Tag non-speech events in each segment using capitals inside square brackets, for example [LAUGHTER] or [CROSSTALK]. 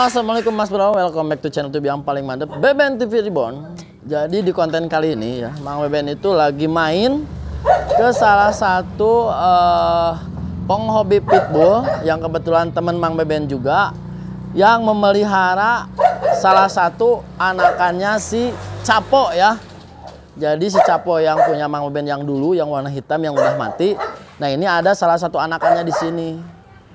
Halo assalamualaikum mas bro welcome back to channel YouTube yang paling mantep Beben TV ribon Jadi di konten kali ini ya Mang Beben itu lagi main ke salah satu uh, penghobi pitbull Yang kebetulan teman Mang Beben juga Yang memelihara salah satu anakannya si Capo ya jadi si Capo yang punya Mang Beben yang dulu yang warna hitam yang udah mati. Nah, ini ada salah satu anakannya di sini.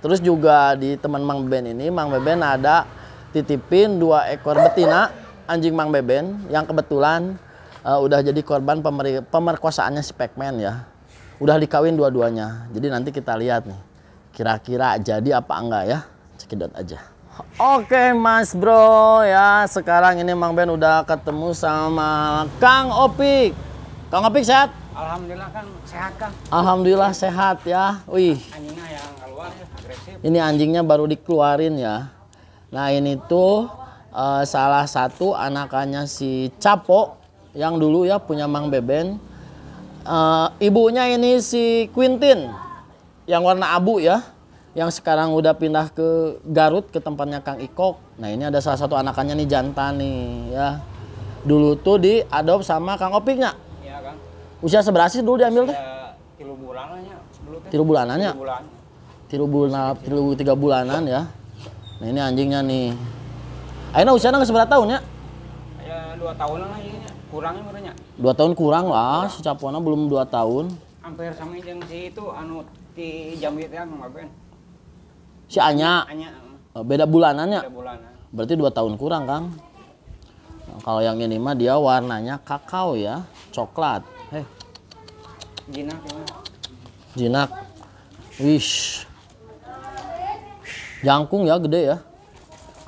Terus juga di teman Mang Beben ini Mang Beben ada titipin dua ekor betina anjing Mang Beben yang kebetulan uh, udah jadi korban pemer pemerkosaannya si Pacman ya. Udah dikawin dua-duanya. Jadi nanti kita lihat nih. Kira-kira jadi apa enggak ya. Cekidot aja. Oke mas bro ya sekarang ini Mang Ben udah ketemu sama Kang Opik. Kang Opik sehat? Alhamdulillah Kang sehat Kang. Alhamdulillah sehat ya. Wih. Anjingnya yang keluar agresif. Ini anjingnya baru dikeluarin ya nah tuh uh, salah satu anakannya si Capo yang dulu ya punya Mang Beben. Uh, ibunya ini si Quintin yang warna abu ya, yang sekarang udah pindah ke Garut ke tempatnya Kang Ikok. Nah ini ada salah satu anakannya nih jantan nih ya. Dulu tuh diadop sama Kang Opiknya. Iya Kang. Usia seberapa sih dulu diambil tuh? Tiga bulanannya. Tiga bulanannya. Tiga bulan, tiga tiga bulanan ya. Nah, ini anjingnya nih. Aina usianya nggak seberapa tahun ya? Ya dua tahun lah ini. Ya. Kurangnya berapa Dua tahun kurang lah. Si Capona belum dua tahun. Hampir sama yang si itu anu di itu yang ngapain? Si Anya. Anya. Eh. Oh, beda bulanannya. Beda bulanan. Berarti dua tahun kurang kang. Nah, kalau yang ini mah dia warnanya kakao ya, coklat. Hei. Eh. Jinak ya. Jinak. Wish. Jangkung ya gede ya.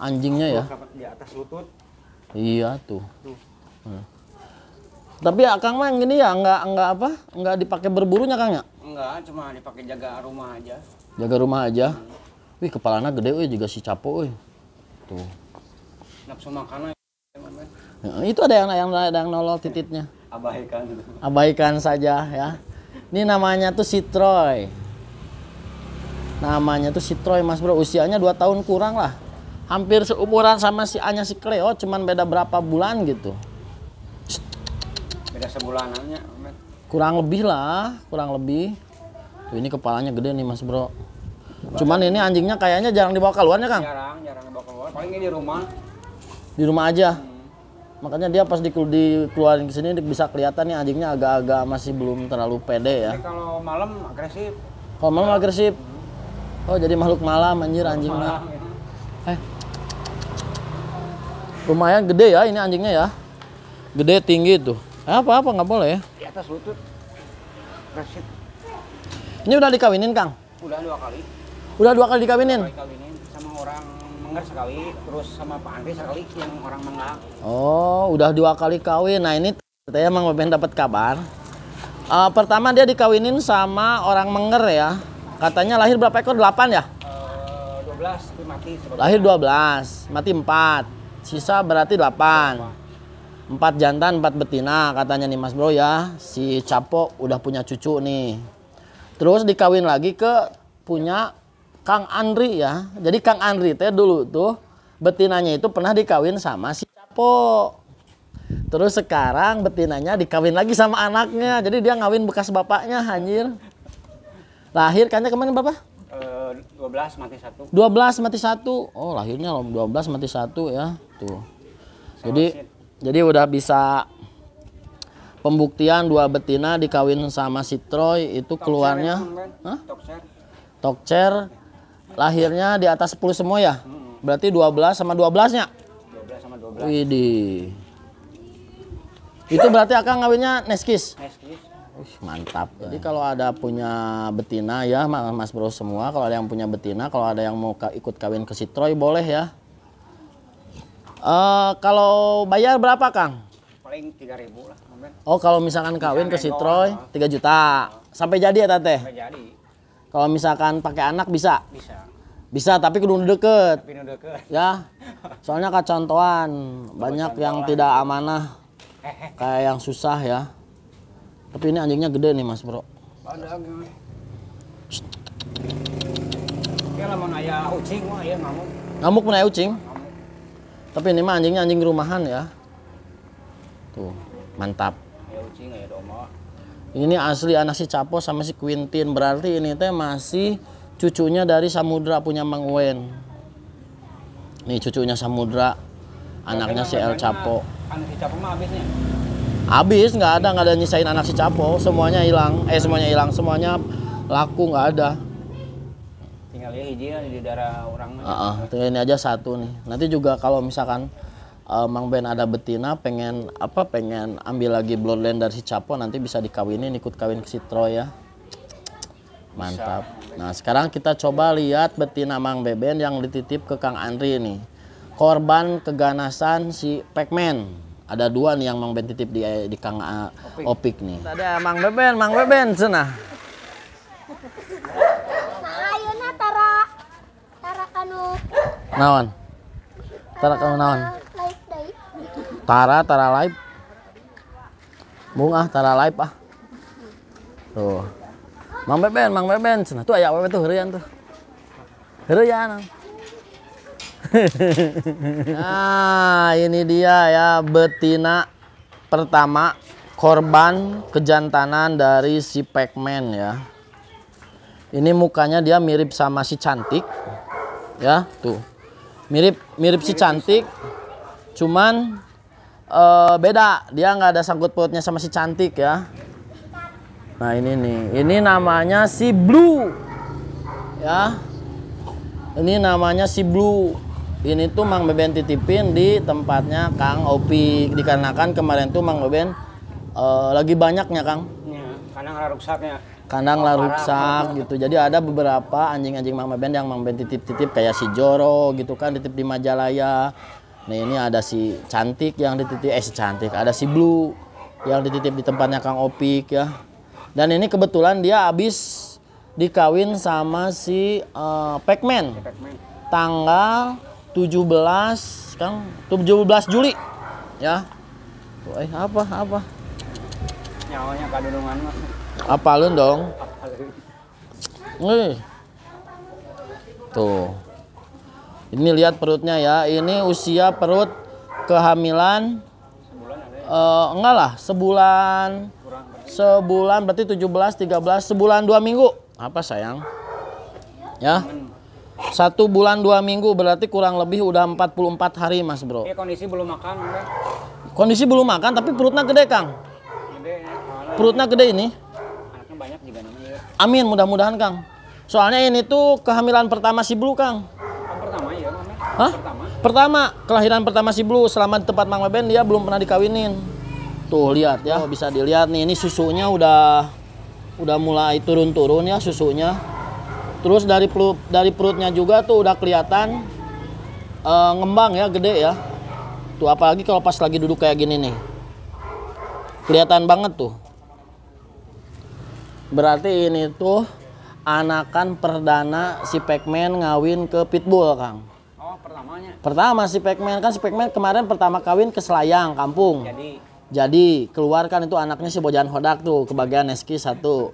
Anjingnya ya. Di atas lutut. Iya tuh. Hmm. Tapi ya Kang mah gini ya nggak nggak apa nggak dipakai berburunya Kang ya? Enggak, cuma dipakai jaga rumah aja. Jaga rumah aja. Hmm. Wih kepalanya gede, wih juga si capo, wih. Tuh. Nafsu makanan. Ya, ya, itu ada yang yang ada yang nolol tititnya. Abaikan. Abaikan saja ya. Ini namanya tuh si Troy namanya tuh si Troy mas bro usianya 2 tahun kurang lah hampir seumuran sama si Anya si Cleo cuman beda berapa bulan gitu beda sebulanannya kurang lebih lah kurang lebih tuh, ini kepalanya gede nih mas bro cuman ini anjingnya kayaknya jarang dibawa keluarnya kang jarang jarang dibawa keluar paling ini di rumah di rumah aja hmm makanya dia pas di, dikeluarin ke sini bisa kelihatan nih anjingnya agak agak masih belum terlalu pede ya. kalau malam agresif. Kalau malam agresif. Oh jadi makhluk malam anjir anjing mah. Ya. Eh. Lumayan gede ya ini anjingnya ya. Gede tinggi tuh. Eh, apa-apa nggak boleh ya. Di atas lutut. Resit. Ini udah dikawinin Kang? Udah dua kali. Udah dua kali dikawinin? Dua kali kawinin sama orang Mengger sekali, terus sama Pak Andri sekali yang orang Mengger. Oh, udah dua kali kawin. Nah ini saya emang pengen dapat kabar. Uh, pertama dia dikawinin sama orang Mengger ya. Katanya lahir berapa ekor? 8 ya? Uh, eh, 12, tapi mati. Lahir 12, mati 4. Sisa berarti 8. 4 jantan, 4 betina katanya nih Mas Bro ya. Si Capo udah punya cucu nih. Terus dikawin lagi ke punya Kang Andri ya. Jadi Kang Andri teh dulu tuh betinanya itu pernah dikawin sama si Capo. Terus sekarang betinanya dikawin lagi sama anaknya. Jadi dia ngawin bekas bapaknya, hanyir. Lahir kannya kemarin eh, berapa? 12 mati 1. 12 mati 1. Oh, lahirnya 12 mati 1 ya. Tuh. Jadi Selamat. jadi udah bisa pembuktian dua betina dikawin sama si Troy itu talk ya, keluarnya Hah? Tokcer lahirnya di atas 10 semua ya? Hmm. Berarti 12 sama 12-nya? 12 sama 12. Widih. Itu berarti akan ngawinnya Neskis? Neskis. Ush, mantap. Jadi kalau ada punya betina ya Mas Bro semua, kalau ada yang punya betina, kalau ada yang mau ikut kawin ke Citroy boleh ya. Uh, kalau bayar berapa Kang? Paling 3000 lah. Oh kalau misalkan kawin ke Citroy 3 juta. Sampai jadi ya tante Sampai jadi. Kalau misalkan pakai anak bisa? Bisa. Bisa tapi kudu deket. Tapi deket. Ya. Soalnya kacontoan, banyak yang tidak amanah. Eh, eh. Kayak yang susah ya. Tapi ini anjingnya gede nih Mas Bro. Ada Kalau mau naya ucing mah ya ngamuk. Ngamuk mau naya ucing. Ngamuk. Tapi ini mah anjingnya anjing rumahan ya. Tuh, mantap. Ya ucing ya doma. Ini asli anak si Capo sama si Quintin. Berarti ini teh masih cucunya dari Samudra punya Mang Wen. Nih cucunya Samudra, anaknya si El Capo. Anak si Capo mah nih habis nggak ada nggak ada nyisain anak si capo semuanya hilang eh semuanya hilang semuanya laku nggak ada tinggal ya hiji kan, di daerah orang uh -uh, tinggal ini aja satu nih nanti juga kalau misalkan uh, Mang Ben ada betina pengen apa pengen ambil lagi bloodline dari si capo nanti bisa dikawinin ikut kawin ke si Troy ya mantap nah sekarang kita coba lihat betina Mang Beben yang dititip ke Kang Andri ini korban keganasan si Pacman ada dua nih yang Mang Ben titip di eh, di Kang uh, Opik. Opik nih. Ada Mang Beben, Mang Beben cenah. Ayeuna tara tara kanu nawan Tara kanu nawan Tara tara live. Bung ah tara live ah. Tuh. Mang Beben, Mang Beben sana Tuh ayah wewe tuh heureun tuh. Heureun. [LAUGHS] nah ini dia ya betina pertama korban kejantanan dari si Pacman ya. Ini mukanya dia mirip sama si cantik ya tuh mirip mirip si cantik cuman uh, beda dia nggak ada sangkut pautnya sama si cantik ya nah ini nih ini namanya si blue ya ini namanya si blue ini tuh Mang Beben titipin di tempatnya Kang Opi dikarenakan kemarin tuh Mang Beben uh, lagi banyaknya Kang. Iya, ya, karena rusaknya kandang lah rusak gitu. Jadi ada beberapa anjing-anjing Mang Beben yang Mang Beben titip-titip kayak si Joro gitu kan titip di Majalaya. Nah ini ada si cantik yang dititip eh si cantik, ada si Blue yang dititip di tempatnya Kang Opik ya. Dan ini kebetulan dia habis dikawin sama si uh, Pacman. Tanggal 17 kan 17 Juli ya eh, apa apa nyawanya kadunungan mas apa lu dong nih tuh ini lihat perutnya ya ini usia perut kehamilan uh, enggak lah sebulan sebulan berarti 17 13 sebulan dua minggu apa sayang ya satu bulan dua minggu berarti kurang lebih udah 44 hari mas bro. Iya kondisi belum makan. Kan? Kondisi belum makan tapi perutnya gede kang. Gede. Ya. Perutnya gede ini. banyak juga namanya. Amin mudah-mudahan kang. Soalnya ini tuh kehamilan pertama si Blue kang. pertama ya Hah? Pertama. pertama kelahiran pertama si Blue selama di tempat Mang Beben dia belum pernah dikawinin. Tuh lihat ya bisa dilihat nih ini susunya udah udah mulai turun-turun ya susunya. Terus dari perut dari perutnya juga tuh udah kelihatan uh, ngembang ya, gede ya. Tuh apalagi kalau pas lagi duduk kayak gini nih. Kelihatan banget tuh. Berarti ini tuh anakan perdana si Pacman ngawin ke Pitbull, Kang. Oh, pertamanya. Pertama si Pacman kan si Pacman kemarin pertama kawin ke Selayang, kampung. Jadi jadi keluarkan itu anaknya si Bojan Hodak tuh kebagian Neski satu.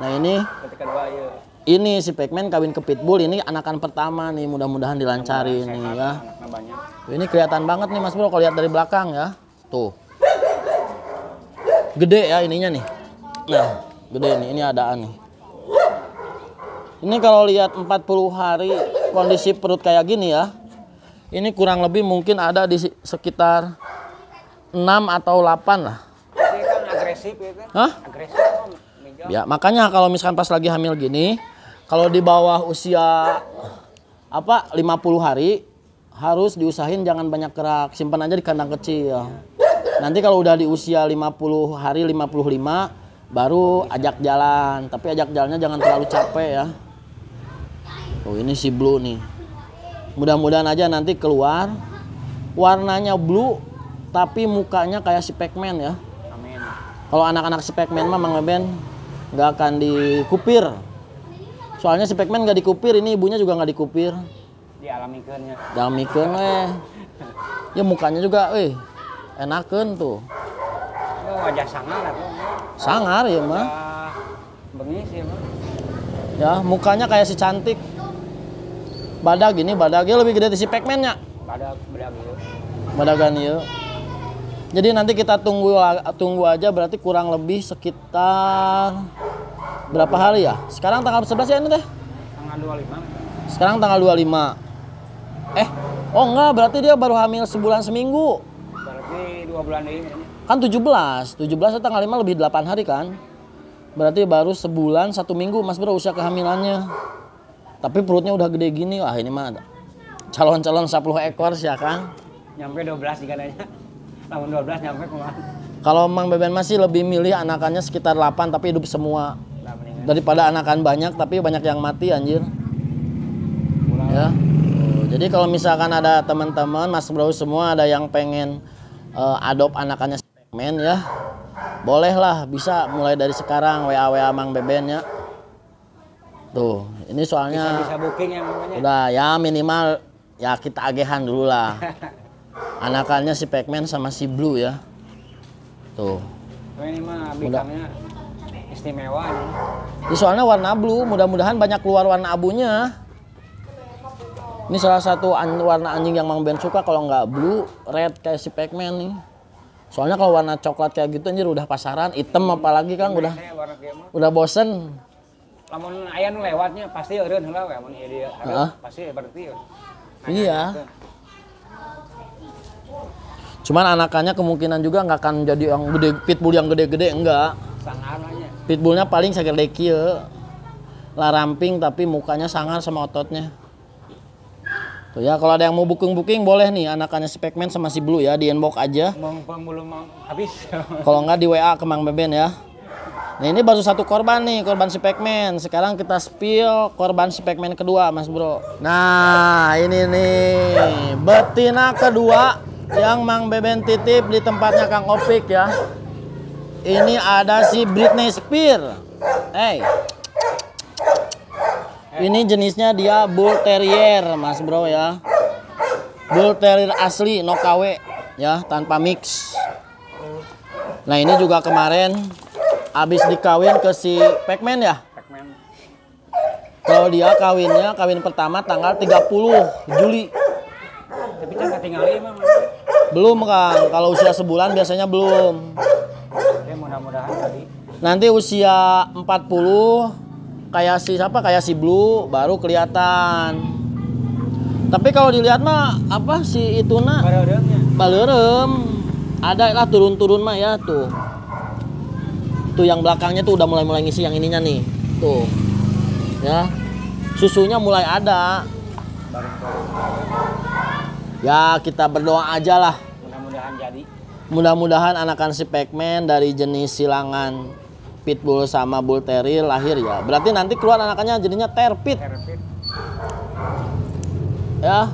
Nah ini ini si Pacman kawin ke Pitbull ini anakan pertama nih mudah-mudahan dilancarin nih ya ini kelihatan banget nih Mas Bro kalau lihat dari belakang ya tuh gede ya ininya nih nah gede nih ini adaan nih ini kalau lihat 40 hari kondisi perut kayak gini ya ini kurang lebih mungkin ada di sekitar 6 atau 8 lah kan agresif ya kan? Hah? agresif Ya, makanya kalau misalkan pas lagi hamil gini, kalau di bawah usia apa 50 hari harus diusahin jangan banyak gerak, simpan aja di kandang kecil. Nanti kalau udah di usia 50 hari 55 baru ajak jalan, tapi ajak jalannya jangan terlalu capek ya. Oh, ini si blue nih. Mudah-mudahan aja nanti keluar warnanya blue tapi mukanya kayak si Pacman ya. Amin. Kalau anak-anak si Pacman mah Mang Beben nggak akan dikupir soalnya si Pacman nggak dikupir ini ibunya juga nggak dikupir di alam ya. dialamikannya ikan eh ya mukanya juga eh enakan tuh ya, wajah sangar atau ya, sangar ya mah bengis ya mah ya mukanya kayak si cantik badag ini badagnya lebih gede dari si Pacman nya badag badag iya badagan ya. Jadi nanti kita tunggu tunggu aja berarti kurang lebih sekitar berapa hari ya? Sekarang tanggal 11 ya ini teh? Tanggal 25. Sekarang tanggal 25. Eh, oh enggak berarti dia baru hamil sebulan seminggu. Berarti 2 bulan ini. Kan 17, 17 itu tanggal 5 lebih 8 hari kan? Berarti baru sebulan satu minggu Mas Bro usia kehamilannya. Tapi perutnya udah gede gini, wah ini mah calon-calon 10 ekor sih ya kan? Nyampe 12 katanya tahun 12 nyampe kemana kalau Mang Beben masih lebih milih anakannya sekitar 8 tapi hidup semua nah, daripada anakan banyak tapi banyak yang mati anjir ya oh, jadi kalau misalkan ada teman-teman Mas Bro semua ada yang pengen uh, eh, adop anakannya men ya bolehlah bisa mulai dari sekarang WA WA Mang Beben ya tuh ini soalnya bisa, bisa booking ya, ya, udah ya minimal ya kita agehan dulu lah [LAUGHS] Anakannya si Pacman sama si Blue ya. Tuh. ini mah istimewa ini. soalnya warna blue, mudah-mudahan banyak keluar warna abunya. Ini salah satu an warna anjing yang Mang Ben suka kalau nggak blue, red kayak si Pacman nih. Soalnya kalau warna coklat kayak gitu anjir udah pasaran, hitam apalagi kan udah iya, udah bosen. Lamun ayah lewatnya pasti eureun heula we mun ieu dia. Pasti berarti. Iya. Nah, iya. Cuman anakannya kemungkinan juga nggak akan jadi yang gede pitbull yang gede-gede enggak. Ya. Pitbullnya paling saya kecil, lah ramping tapi mukanya sangar sama ototnya. Tuh ya, kalau ada yang mau booking-booking boleh nih anakannya si sama si Blue ya di inbox aja. habis. [LAUGHS] kalau nggak di WA ke Mang Beben ya. Nah ini baru satu korban nih, korban si Sekarang kita spill korban si kedua, Mas Bro. Nah ini nih, betina kedua yang Mang Beben titip di tempatnya Kang Opik ya. Ini ada si Britney Spear. Hey. Ini jenisnya dia Bull Terrier, Mas Bro ya. Bull Terrier asli, no KW ya, tanpa mix. Nah, ini juga kemarin habis dikawin ke si Pacman ya. Kalau dia kawinnya, kawin pertama tanggal 30 Juli. Tapi kan ya, emang. Belum kan kalau usia sebulan biasanya belum. Ya mudah-mudahan tadi. Nanti usia 40 kayak si siapa kayak si Blue baru kelihatan. Tapi kalau dilihat mah apa si itu nak Balerem. Ada lah turun-turun mah ya tuh. Tuh yang belakangnya tuh udah mulai-mulai ngisi yang ininya nih. Tuh. Ya. Susunya mulai ada. Ya kita berdoa aja lah. Mudah-mudahan jadi. Mudah-mudahan anakan si Pacman dari jenis silangan Pitbull sama Bull Terrier lahir ya. Berarti nanti keluar anakannya jadinya Terpit. Terpit. Ya.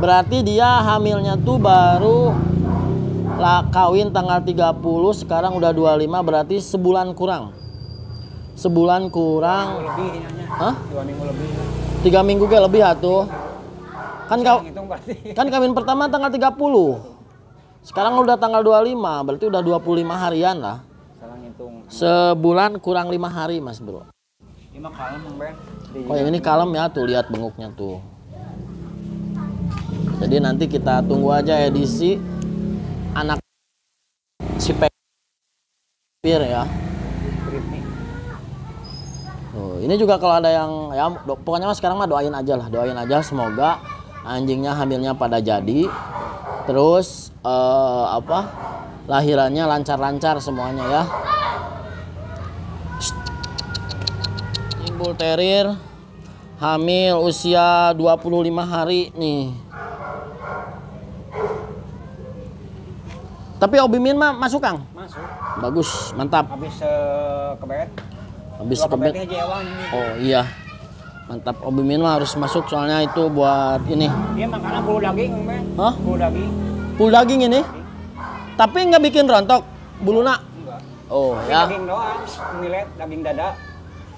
Berarti dia hamilnya tuh baru lah kawin tanggal 30 sekarang udah 25 berarti sebulan kurang sebulan kurang dua lebih, Hah? dua minggu lebih tiga minggu ke lebih atuh Kan kau Kan kawin pertama tanggal 30. Sekarang udah tanggal 25, berarti udah 25 harian lah. Sebulan kurang lima hari, Mas Bro. Oh, yang ini kalem ya, tuh lihat benguknya tuh. Jadi nanti kita tunggu aja edisi anak si Pir ya. Tuh, ini juga kalau ada yang ya pokoknya mas sekarang mah doain aja lah, doain aja semoga anjingnya hamilnya pada jadi terus uh, apa lahirannya lancar-lancar semuanya ya Bull Terrier hamil usia 25 hari nih. Tapi Obimin mah masuk Kang? Masuk. Bagus, mantap. Habis uh, eh, kebet. Habis kebet. Ya, oh iya. Mantap, obimin Bimin harus masuk soalnya itu buat ini. Iya, makanan bulu daging, om Hah? Bulu daging. Bulu daging ini? Daging. Tapi nggak bikin rontok buluna? Enggak. Oh, Tapi ya. Daging doang, milet, daging dada.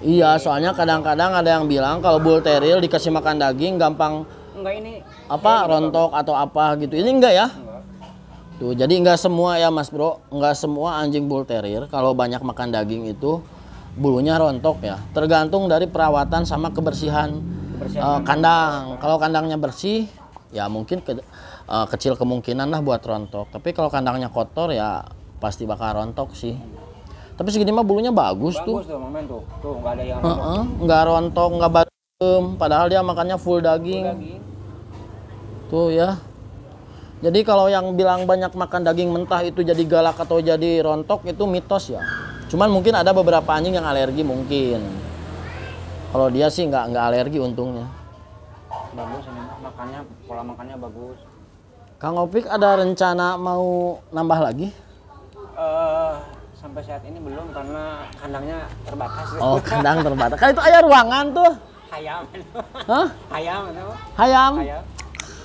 Iya, soalnya kadang-kadang ada yang bilang kalau bulu teril dikasih makan daging gampang enggak ini apa ini rontok atau apa gitu. Ini enggak ya? Enggak. Tuh, jadi enggak semua ya Mas Bro, enggak semua anjing bull terrier kalau banyak makan daging itu bulunya rontok ya. Tergantung dari perawatan sama kebersihan, kebersihan uh, kandang. Kalau kandangnya bersih, ya mungkin ke, uh, kecil kemungkinan lah buat rontok. Tapi kalau kandangnya kotor ya pasti bakal rontok sih. Tapi segini mah bulunya bagus, bagus tuh. Bagus tuh, tuh nggak ada yang rontok. Uh-uh, nggak rontok, nggak batum. Padahal dia makannya full daging. Full daging. Tuh ya. Jadi kalau yang bilang banyak makan daging mentah itu jadi galak atau jadi rontok itu mitos ya. Cuman mungkin ada beberapa anjing yang alergi mungkin. Kalau dia sih nggak nggak alergi untungnya. Bagus makannya pola makannya bagus. Kang Opik ada rencana mau nambah lagi? Uh, sampai saat ini belum karena kandangnya terbatas. Oh kandang terbatas. Kan itu ayam ruangan tuh. Hayam. Hah? Hayam. Hayam. Hayam.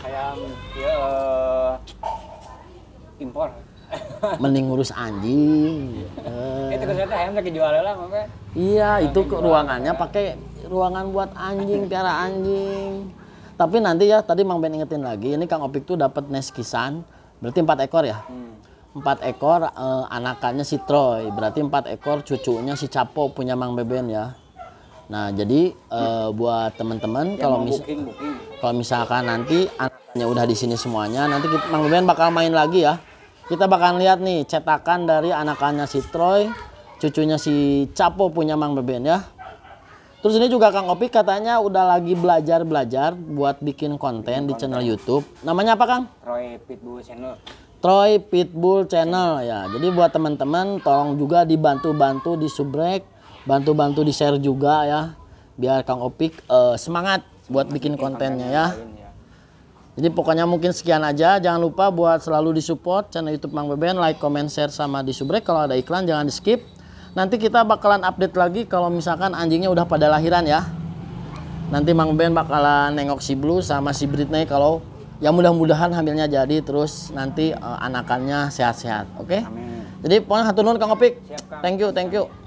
Hayam. Ya, uh, impor mending ngurus anjing. Eh. Itu itu kesehatan ayam lagi jual lah makanya. Iya, itu ke ruangannya pakai ruangan buat anjing, piara anjing. Tapi nanti ya tadi Mang Ben ingetin lagi, ini Kang Opik tuh dapat neskisan, berarti empat ekor ya. Hmm. Empat ekor eh, anakannya si Troy, berarti empat ekor cucunya si Capo punya Mang Beben ya. Nah, jadi eh, buat teman-teman kalau mis kalau misalkan nanti anaknya udah di sini semuanya, nanti kita, Mang Beben bakal main lagi ya kita bakal lihat nih cetakan dari anakannya si Troy, cucunya si Capo punya Mang Beben ya. Terus ini juga Kang Opik katanya udah lagi belajar-belajar buat bikin konten, bikin konten di channel YouTube. Namanya apa Kang? Troy Pitbull Channel. Troy Pitbull Channel ya. Jadi buat teman-teman tolong juga dibantu-bantu di subrek, bantu-bantu di share juga ya. Biar Kang Opik uh, semangat, buat bikin kontennya ya. Jadi pokoknya mungkin sekian aja. Jangan lupa buat selalu di support channel YouTube Mang Beben, like, comment, share sama di subrek. Kalau ada iklan jangan di skip. Nanti kita bakalan update lagi kalau misalkan anjingnya udah pada lahiran ya. Nanti Mang Beben bakalan nengok si Blue sama si Britney kalau ya mudah-mudahan hamilnya jadi terus nanti uh, anakannya sehat-sehat. Oke? okay? Jadi pokoknya hatunun nurun Kang Opik. Thank you, thank you.